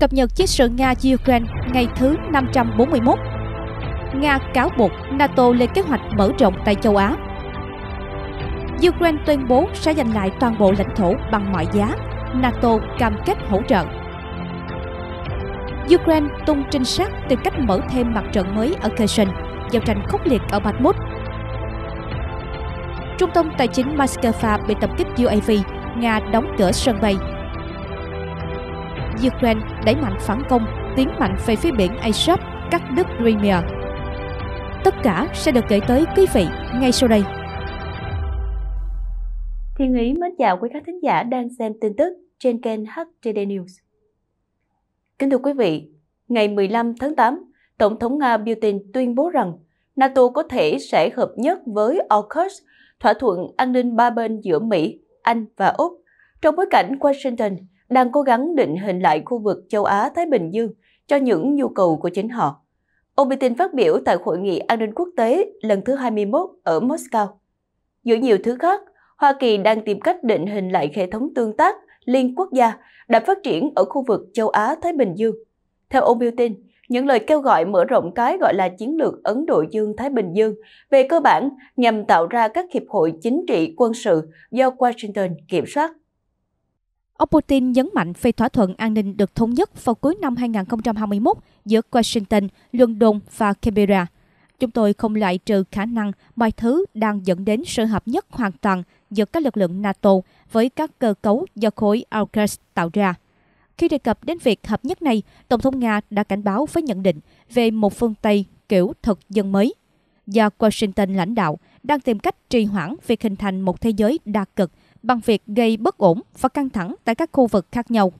cập nhật chiến sự Nga-Ukraine ngày thứ 541. Nga cáo buộc NATO lên kế hoạch mở rộng tại châu Á. Ukraine tuyên bố sẽ giành lại toàn bộ lãnh thổ bằng mọi giá. NATO cam kết hỗ trợ. Ukraine tung trinh sát tìm cách mở thêm mặt trận mới ở Kherson, giao tranh khốc liệt ở Bakhmut. Trung tâm tài chính Moscow bị tập kích UAV, Nga đóng cửa sân bay Ukraine đẩy mạnh phản công, tiến mạnh về phía biển Azov, cắt đứt Crimea. Tất cả sẽ được kể tới quý vị ngay sau đây. Thiên Ý mến chào quý khách thính giả đang xem tin tức trên kênh HTD News. Kính thưa quý vị, ngày 15 tháng 8, Tổng thống Nga Putin tuyên bố rằng NATO có thể sẽ hợp nhất với AUKUS, thỏa thuận an ninh ba bên giữa Mỹ, Anh và Úc, trong bối cảnh Washington đang cố gắng định hình lại khu vực châu Á-Thái Bình Dương cho những nhu cầu của chính họ. Ông Putin phát biểu tại Hội nghị An ninh Quốc tế lần thứ 21 ở Moscow. Giữa nhiều thứ khác, Hoa Kỳ đang tìm cách định hình lại hệ thống tương tác liên quốc gia đã phát triển ở khu vực châu Á-Thái Bình Dương. Theo ông Putin, những lời kêu gọi mở rộng cái gọi là chiến lược Ấn Độ Dương-Thái Bình Dương về cơ bản nhằm tạo ra các hiệp hội chính trị quân sự do Washington kiểm soát. Ông Putin nhấn mạnh về thỏa thuận an ninh được thống nhất vào cuối năm 2021 giữa Washington, London và Canberra. Chúng tôi không loại trừ khả năng mọi thứ đang dẫn đến sự hợp nhất hoàn toàn giữa các lực lượng NATO với các cơ cấu do khối AUKUS tạo ra. Khi đề cập đến việc hợp nhất này, Tổng thống Nga đã cảnh báo với nhận định về một phương Tây kiểu thực dân mới. Do Washington lãnh đạo đang tìm cách trì hoãn việc hình thành một thế giới đa cực bằng việc gây bất ổn và căng thẳng tại các khu vực khác nhau.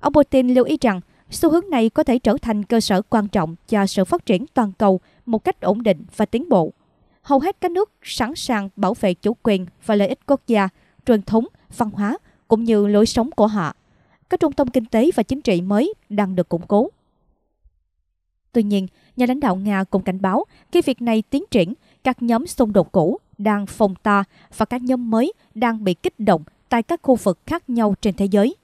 Ông Putin lưu ý rằng xu hướng này có thể trở thành cơ sở quan trọng cho sự phát triển toàn cầu một cách ổn định và tiến bộ. Hầu hết các nước sẵn sàng bảo vệ chủ quyền và lợi ích quốc gia, truyền thống, văn hóa cũng như lối sống của họ. Các trung tâm kinh tế và chính trị mới đang được củng cố. Tuy nhiên, nhà lãnh đạo Nga cũng cảnh báo khi việc này tiến triển, các nhóm xung đột cũ đang phong ta và các nhóm mới đang bị kích động tại các khu vực khác nhau trên thế giới.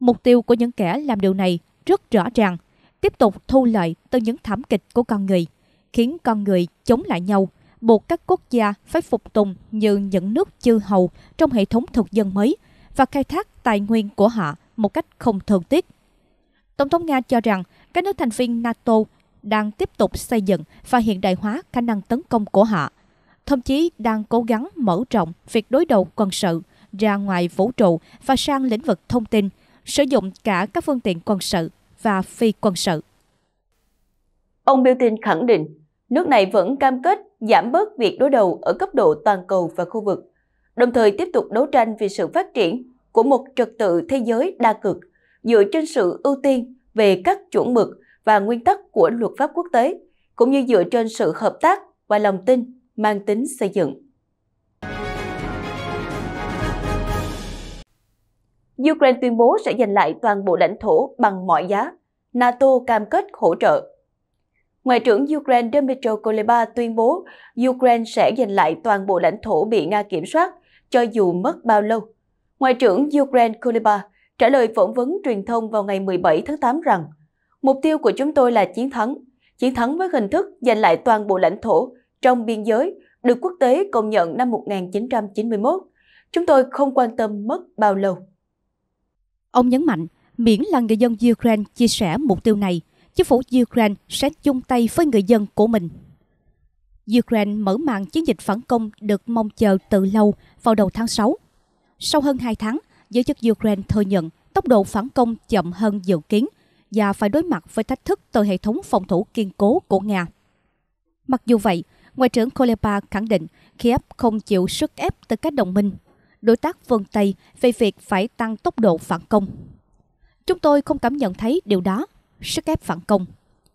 Mục tiêu của những kẻ làm điều này rất rõ ràng, tiếp tục thu lợi từ những thảm kịch của con người, khiến con người chống lại nhau, buộc các quốc gia phải phục tùng như những nước chư hầu trong hệ thống thực dân mới và khai thác tài nguyên của họ một cách không thường tiết. Tổng thống Nga cho rằng các nước thành viên NATO đang tiếp tục xây dựng và hiện đại hóa khả năng tấn công của họ – thậm chí đang cố gắng mở rộng việc đối đầu quân sự ra ngoài vũ trụ và sang lĩnh vực thông tin, sử dụng cả các phương tiện quân sự và phi quân sự. Ông Putin khẳng định, nước này vẫn cam kết giảm bớt việc đối đầu ở cấp độ toàn cầu và khu vực, đồng thời tiếp tục đấu tranh vì sự phát triển của một trật tự thế giới đa cực dựa trên sự ưu tiên về các chuẩn mực và nguyên tắc của luật pháp quốc tế, cũng như dựa trên sự hợp tác và lòng tin mang tính xây dựng. Ukraine tuyên bố sẽ giành lại toàn bộ lãnh thổ bằng mọi giá. NATO cam kết hỗ trợ. Ngoại trưởng Ukraine Dmytro Kuleba tuyên bố Ukraine sẽ giành lại toàn bộ lãnh thổ bị Nga kiểm soát, cho dù mất bao lâu. Ngoại trưởng Ukraine Kuleba trả lời phỏng vấn truyền thông vào ngày 17 tháng 8 rằng mục tiêu của chúng tôi là chiến thắng, chiến thắng với hình thức giành lại toàn bộ lãnh thổ trong biên giới được quốc tế công nhận năm 1991. Chúng tôi không quan tâm mất bao lâu. Ông nhấn mạnh, miễn là người dân Ukraine chia sẻ mục tiêu này, chính phủ Ukraine sẽ chung tay với người dân của mình. Ukraine mở màn chiến dịch phản công được mong chờ từ lâu vào đầu tháng 6. Sau hơn 2 tháng, giới chức Ukraine thừa nhận tốc độ phản công chậm hơn dự kiến và phải đối mặt với thách thức từ hệ thống phòng thủ kiên cố của Nga. Mặc dù vậy, Ngoại trưởng Kolepa khẳng định Kiev không chịu sức ép từ các đồng minh, đối tác phương Tây về việc phải tăng tốc độ phản công. Chúng tôi không cảm nhận thấy điều đó, sức ép phản công.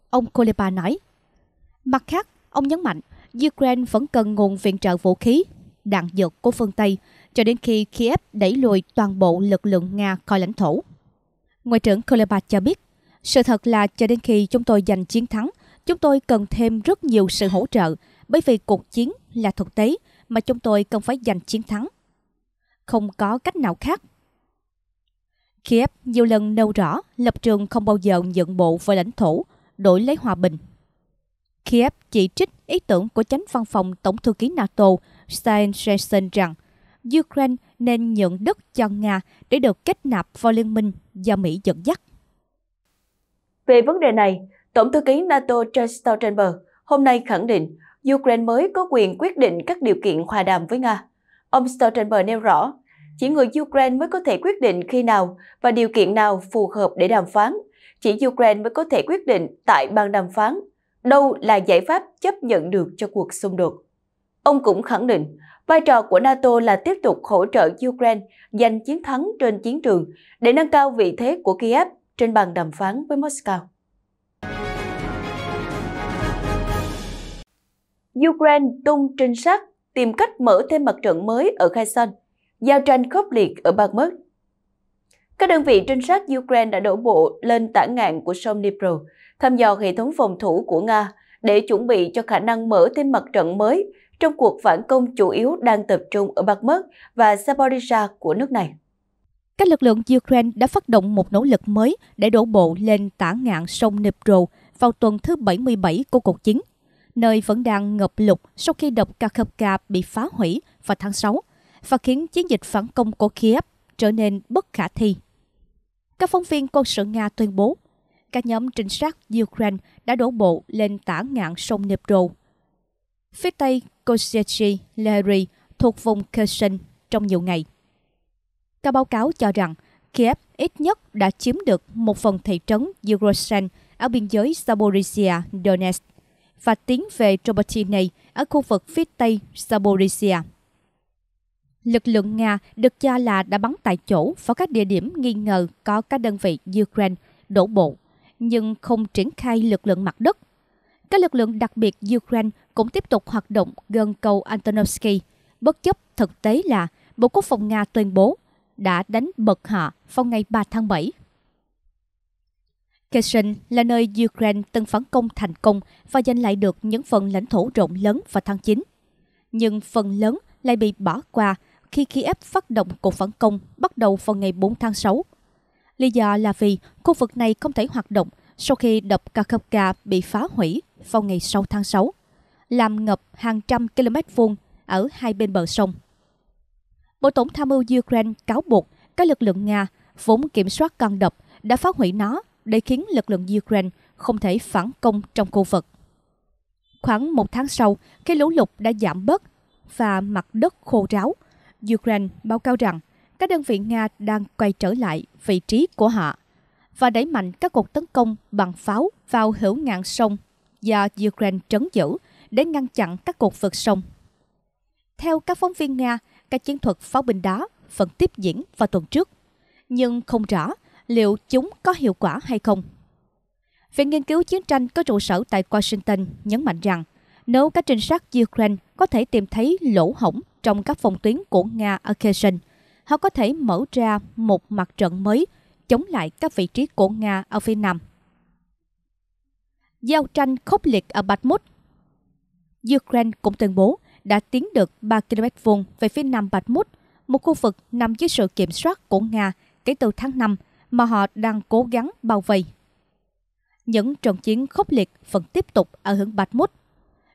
Ông Kolepa nói. Mặt khác, ông nhấn mạnh Ukraine vẫn cần nguồn viện trợ vũ khí, đạn dược của phương Tây cho đến khi Kiev đẩy lùi toàn bộ lực lượng Nga khỏi lãnh thổ. Ngoại trưởng Kolepa cho biết, sự thật là cho đến khi chúng tôi giành chiến thắng, chúng tôi cần thêm rất nhiều sự hỗ trợ bởi vì cuộc chiến là thực tế mà chúng tôi cần phải giành chiến thắng. Không có cách nào khác. Kiev nhiều lần nêu rõ lập trường không bao giờ nhận bộ với lãnh thổ, đổi lấy hòa bình. Kiev chỉ trích ý tưởng của chánh văn phòng Tổng thư ký NATO Stein Jensen rằng Ukraine nên nhận đất cho Nga để được kết nạp vào liên minh do Mỹ dẫn dắt. Về vấn đề này, Tổng thư ký NATO Jens Stoltenberg hôm nay khẳng định Ukraine mới có quyền quyết định các điều kiện hòa đàm với Nga. Ông Stoltenberg nêu rõ, chỉ người Ukraine mới có thể quyết định khi nào và điều kiện nào phù hợp để đàm phán. Chỉ Ukraine mới có thể quyết định tại bàn đàm phán đâu là giải pháp chấp nhận được cho cuộc xung đột. Ông cũng khẳng định, vai trò của NATO là tiếp tục hỗ trợ Ukraine giành chiến thắng trên chiến trường để nâng cao vị thế của Kiev trên bàn đàm phán với Moscow. Ukraine tung trinh sát tìm cách mở thêm mặt trận mới ở Kherson, giao tranh khốc liệt ở Bakhmut. Các đơn vị trinh sát Ukraine đã đổ bộ lên tả ngạn của sông Dnipro, thăm dò hệ thống phòng thủ của Nga để chuẩn bị cho khả năng mở thêm mặt trận mới trong cuộc phản công chủ yếu đang tập trung ở Bakhmut và Zaporizhia của nước này. Các lực lượng Ukraine đã phát động một nỗ lực mới để đổ bộ lên tả ngạn sông Dnipro vào tuần thứ 77 của cuộc chiến nơi vẫn đang ngập lụt sau khi đập Kakhovka bị phá hủy vào tháng 6 và khiến chiến dịch phản công của Kiev trở nên bất khả thi. Các phóng viên quân sự Nga tuyên bố các nhóm trinh sát Ukraine đã đổ bộ lên tả ngạn sông Dnipro. Phía Tây Kosechi Lehry thuộc vùng Kherson trong nhiều ngày. Các báo cáo cho rằng Kiev ít nhất đã chiếm được một phần thị trấn Yurosen ở biên giới Zaporizhia Donetsk và tiến về Robertine ở khu vực phía tây Saborisia. Lực lượng Nga được cho là đã bắn tại chỗ vào các địa điểm nghi ngờ có các đơn vị Ukraine đổ bộ, nhưng không triển khai lực lượng mặt đất. Các lực lượng đặc biệt Ukraine cũng tiếp tục hoạt động gần cầu Antonovsky, bất chấp thực tế là Bộ Quốc phòng Nga tuyên bố đã đánh bật họ vào ngày 3 tháng 7 Kherson là nơi Ukraine từng phản công thành công và giành lại được những phần lãnh thổ rộng lớn vào tháng 9. Nhưng phần lớn lại bị bỏ qua khi Kiev phát động cuộc phản công bắt đầu vào ngày 4 tháng 6. Lý do là vì khu vực này không thể hoạt động sau khi đập Kakhovka bị phá hủy vào ngày 6 tháng 6, làm ngập hàng trăm km vuông ở hai bên bờ sông. Bộ Tổng tham mưu Ukraine cáo buộc các lực lượng Nga vốn kiểm soát con đập đã phá hủy nó để khiến lực lượng Ukraine không thể phản công trong khu vực. Khoảng một tháng sau, khi lũ lụt đã giảm bớt và mặt đất khô ráo. Ukraine báo cáo rằng các đơn vị Nga đang quay trở lại vị trí của họ và đẩy mạnh các cuộc tấn công bằng pháo vào hữu ngạn sông do Ukraine trấn giữ để ngăn chặn các cuộc vượt sông. Theo các phóng viên Nga, các chiến thuật pháo binh đá vẫn tiếp diễn vào tuần trước, nhưng không rõ liệu chúng có hiệu quả hay không. Viện Nghiên cứu Chiến tranh có trụ sở tại Washington nhấn mạnh rằng nếu các trinh sát Ukraine có thể tìm thấy lỗ hổng trong các phòng tuyến của Nga ở Kherson, họ có thể mở ra một mặt trận mới chống lại các vị trí của Nga ở phía Nam. Giao tranh khốc liệt ở Bakhmut Ukraine cũng tuyên bố đã tiến được 3 km vuông về phía nam Bakhmut, một khu vực nằm dưới sự kiểm soát của Nga kể từ tháng 5 mà họ đang cố gắng bao vây. Những trận chiến khốc liệt vẫn tiếp tục ở hướng Bạch Mút.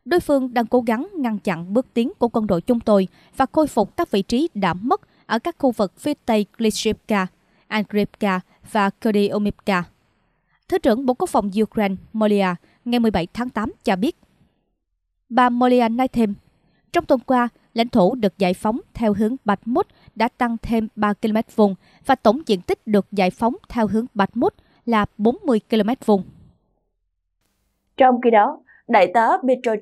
Đối phương đang cố gắng ngăn chặn bước tiến của quân đội chúng tôi và khôi phục các vị trí đã mất ở các khu vực phía Tây Klishivka, Angripka và Kurdiomivka. Thứ trưởng Bộ Quốc phòng Ukraine Molia ngày 17 tháng 8 cho biết. Bà Molia nói thêm, trong tuần qua, lãnh thổ được giải phóng theo hướng Bạch Mút đã tăng thêm 3 km vùng và tổng diện tích được giải phóng theo hướng Bạch Mút là 40 km vùng. Trong khi đó, đại tá Petro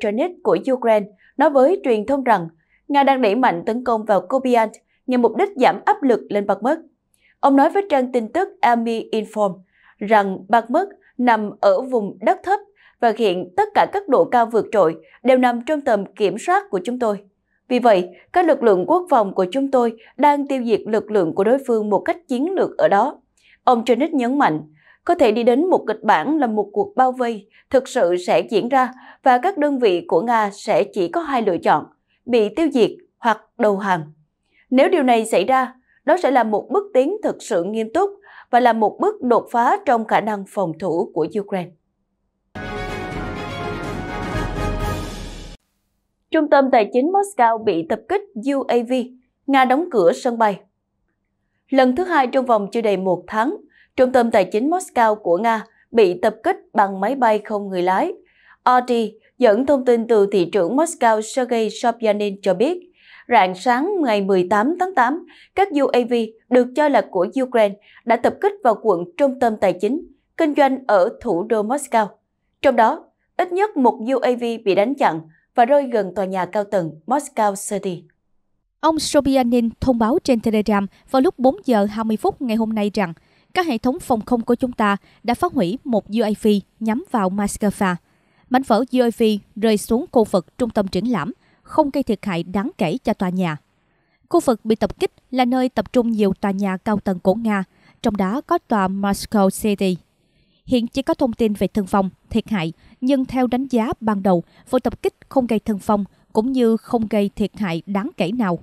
của Ukraine nói với truyền thông rằng Nga đang đẩy mạnh tấn công vào Kopian nhằm mục đích giảm áp lực lên Bakhmut. Ông nói với trang tin tức Army Inform rằng Bakhmut nằm ở vùng đất thấp và hiện tất cả các độ cao vượt trội đều nằm trong tầm kiểm soát của chúng tôi. Vì vậy, các lực lượng quốc phòng của chúng tôi đang tiêu diệt lực lượng của đối phương một cách chiến lược ở đó. Ông Trinic nhấn mạnh, có thể đi đến một kịch bản là một cuộc bao vây thực sự sẽ diễn ra và các đơn vị của Nga sẽ chỉ có hai lựa chọn, bị tiêu diệt hoặc đầu hàng. Nếu điều này xảy ra, đó sẽ là một bước tiến thực sự nghiêm túc và là một bước đột phá trong khả năng phòng thủ của Ukraine. Trung tâm tài chính Moscow bị tập kích UAV, Nga đóng cửa sân bay. Lần thứ hai trong vòng chưa đầy một tháng, Trung tâm tài chính Moscow của Nga bị tập kích bằng máy bay không người lái. RT dẫn thông tin từ thị trưởng Moscow Sergei Sobyanin cho biết, rạng sáng ngày 18 tháng 8, các UAV được cho là của Ukraine đã tập kích vào quận trung tâm tài chính, kinh doanh ở thủ đô Moscow. Trong đó, ít nhất một UAV bị đánh chặn, và rơi gần tòa nhà cao tầng Moscow City. Ông Sobyanin thông báo trên Telegram vào lúc 4 giờ 20 phút ngày hôm nay rằng các hệ thống phòng không của chúng ta đã phá hủy một UAV nhắm vào Moscow. Mảnh vỡ UAV rơi xuống khu vực trung tâm triển lãm, không gây thiệt hại đáng kể cho tòa nhà. Khu vực bị tập kích là nơi tập trung nhiều tòa nhà cao tầng của Nga, trong đó có tòa Moscow City. Hiện chỉ có thông tin về thương vong, thiệt hại, nhưng theo đánh giá ban đầu, vụ tập kích không gây thương vong cũng như không gây thiệt hại đáng kể nào.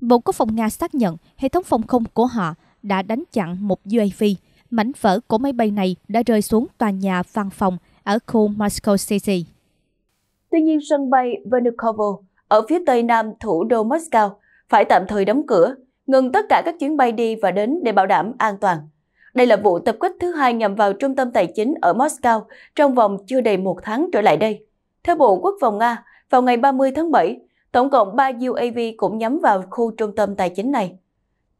Bộ Quốc phòng Nga xác nhận hệ thống phòng không của họ đã đánh chặn một UAV. Mảnh vỡ của máy bay này đã rơi xuống tòa nhà văn phòng ở khu Moscow City. Tuy nhiên, sân bay Vernikovo ở phía tây nam thủ đô Moscow phải tạm thời đóng cửa, ngừng tất cả các chuyến bay đi và đến để bảo đảm an toàn. Đây là vụ tập kích thứ hai nhằm vào trung tâm tài chính ở Moscow trong vòng chưa đầy một tháng trở lại đây. Theo Bộ Quốc phòng Nga, vào ngày 30 tháng 7, tổng cộng 3 UAV cũng nhắm vào khu trung tâm tài chính này.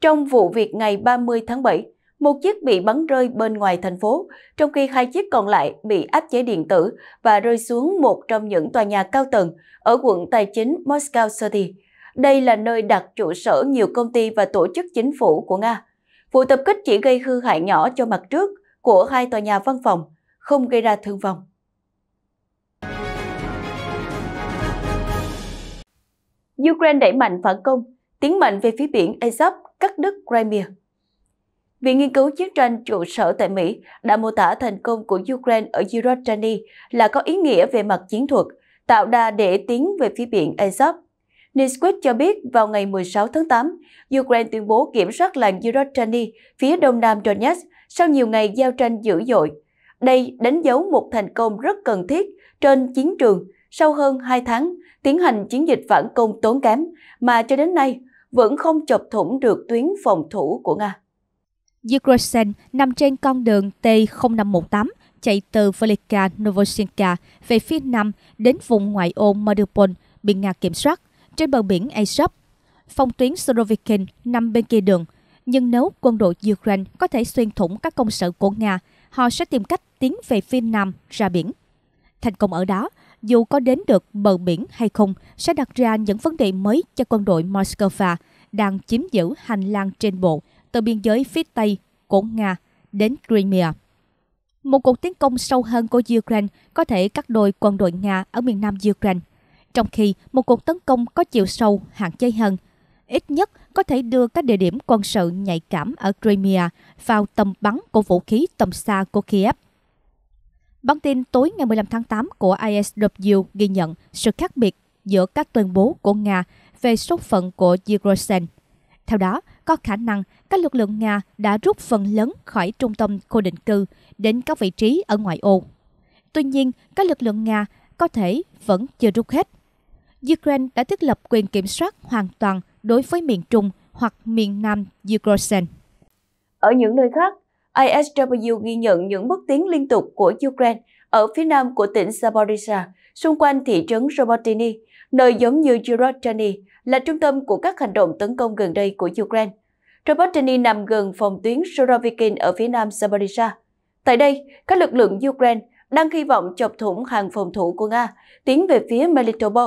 Trong vụ việc ngày 30 tháng 7, một chiếc bị bắn rơi bên ngoài thành phố, trong khi hai chiếc còn lại bị áp chế điện tử và rơi xuống một trong những tòa nhà cao tầng ở quận tài chính Moscow City. Đây là nơi đặt trụ sở nhiều công ty và tổ chức chính phủ của Nga. Vụ tập kích chỉ gây hư hại nhỏ cho mặt trước của hai tòa nhà văn phòng, không gây ra thương vong. Ukraine đẩy mạnh phản công, tiến mạnh về phía biển Azov, cắt đứt Crimea. Viện Nghiên cứu Chiến tranh trụ sở tại Mỹ đã mô tả thành công của Ukraine ở Giordani là có ý nghĩa về mặt chiến thuật, tạo đà để tiến về phía biển Azov. Nisquist cho biết vào ngày 16 tháng 8, Ukraine tuyên bố kiểm soát làng Yorotany phía đông nam Donetsk sau nhiều ngày giao tranh dữ dội. Đây đánh dấu một thành công rất cần thiết trên chiến trường sau hơn 2 tháng tiến hành chiến dịch phản công tốn kém mà cho đến nay vẫn không chọc thủng được tuyến phòng thủ của Nga. Ukraine nằm trên con đường T0518 chạy từ Velika Novosinka về phía nam đến vùng ngoại ô Mariupol bị Nga kiểm soát. Trên bờ biển Azov, phong tuyến Surovikin nằm bên kia đường, nhưng nếu quân đội Ukraine có thể xuyên thủng các công sự của Nga, họ sẽ tìm cách tiến về phía nam ra biển. Thành công ở đó, dù có đến được bờ biển hay không, sẽ đặt ra những vấn đề mới cho quân đội Moscow đang chiếm giữ hành lang trên bộ từ biên giới phía Tây của Nga đến Crimea. Một cuộc tiến công sâu hơn của Ukraine có thể cắt đôi quân đội Nga ở miền nam Ukraine trong khi một cuộc tấn công có chiều sâu hạn chế hơn, ít nhất có thể đưa các địa điểm quân sự nhạy cảm ở Crimea vào tầm bắn của vũ khí tầm xa của Kiev. Bản tin tối ngày 15 tháng 8 của ISW ghi nhận sự khác biệt giữa các tuyên bố của Nga về số phận của Yigorsen. Theo đó, có khả năng các lực lượng Nga đã rút phần lớn khỏi trung tâm khu định cư đến các vị trí ở ngoại ô. Tuy nhiên, các lực lượng Nga có thể vẫn chưa rút hết Ukraine đã thiết lập quyền kiểm soát hoàn toàn đối với miền Trung hoặc miền Nam Ukraine. Ở những nơi khác, ISW ghi nhận những bước tiến liên tục của Ukraine ở phía nam của tỉnh Zaporizhia, xung quanh thị trấn Robotini, nơi giống như Girodchany là trung tâm của các hành động tấn công gần đây của Ukraine. Robotini nằm gần phòng tuyến Surovikin ở phía nam Zaporizhia. Tại đây, các lực lượng Ukraine đang hy vọng chọc thủng hàng phòng thủ của Nga tiến về phía Melitopol